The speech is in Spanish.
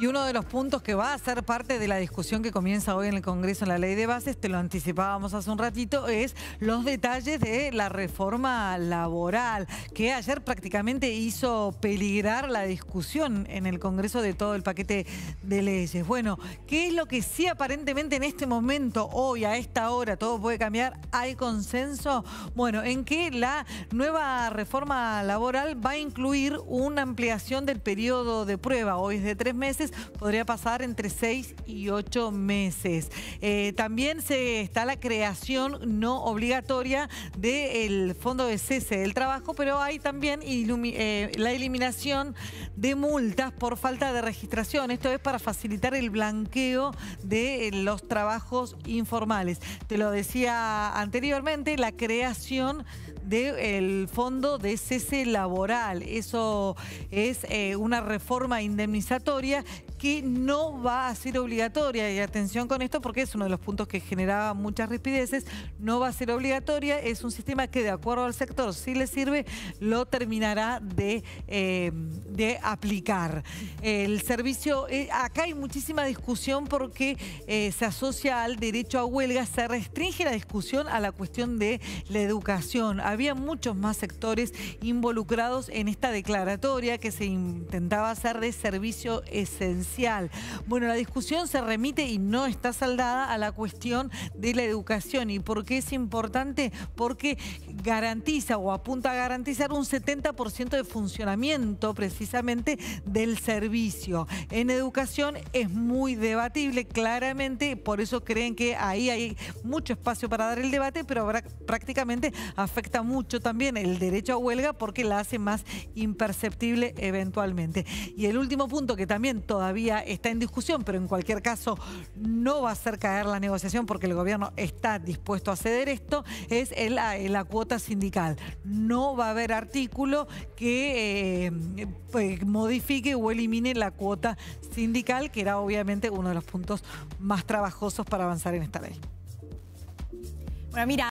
Y uno de los puntos que va a ser parte de la discusión que comienza hoy en el Congreso en la ley de bases, te lo anticipábamos hace un ratito, es los detalles de la reforma laboral, que ayer prácticamente hizo peligrar la discusión en el Congreso de todo el paquete de leyes. Bueno, ¿qué es lo que sí aparentemente en este momento, hoy, a esta hora, todo puede cambiar? ¿Hay consenso? Bueno, en que la nueva reforma laboral va a incluir una ampliación del periodo de prueba, hoy es de tres meses, podría pasar entre seis y 8 meses. Eh, también se está la creación no obligatoria del fondo de cese del trabajo, pero hay también eh, la eliminación de multas por falta de registración. Esto es para facilitar el blanqueo de eh, los trabajos informales. Te lo decía anteriormente, la creación del fondo de cese laboral. Eso es eh, una reforma indemnizatoria que no va a ser obligatoria. Y atención con esto porque es uno de los puntos que generaba muchas rispideces. No va a ser obligatoria. Es un sistema que de acuerdo al sector, si le sirve, lo terminará de, eh, aplicar. El servicio, eh, acá hay muchísima discusión porque se asocia al derecho a huelga, se restringe la discusión a la cuestión de la educación había muchos más sectores involucrados en esta declaratoria que se intentaba hacer de servicio esencial. Bueno, la discusión se remite y no está saldada a la cuestión de la educación. ¿Y por qué es importante? Porque garantiza o apunta a garantizar un 70% de funcionamiento precisamente del servicio. En educación es muy debatible, claramente, por eso creen que ahí hay mucho espacio para dar el debate, pero prácticamente afecta mucho también el derecho a huelga porque la hace más imperceptible eventualmente. Y el último punto que también todavía está en discusión, pero en cualquier caso no va a hacer caer la negociación porque el gobierno está dispuesto a ceder esto, es ah, la cuota sindical. No va a haber artículo que eh, eh, modifique o elimine la cuota sindical, que era obviamente uno de los puntos más trabajosos para avanzar en esta ley. Bueno, mira.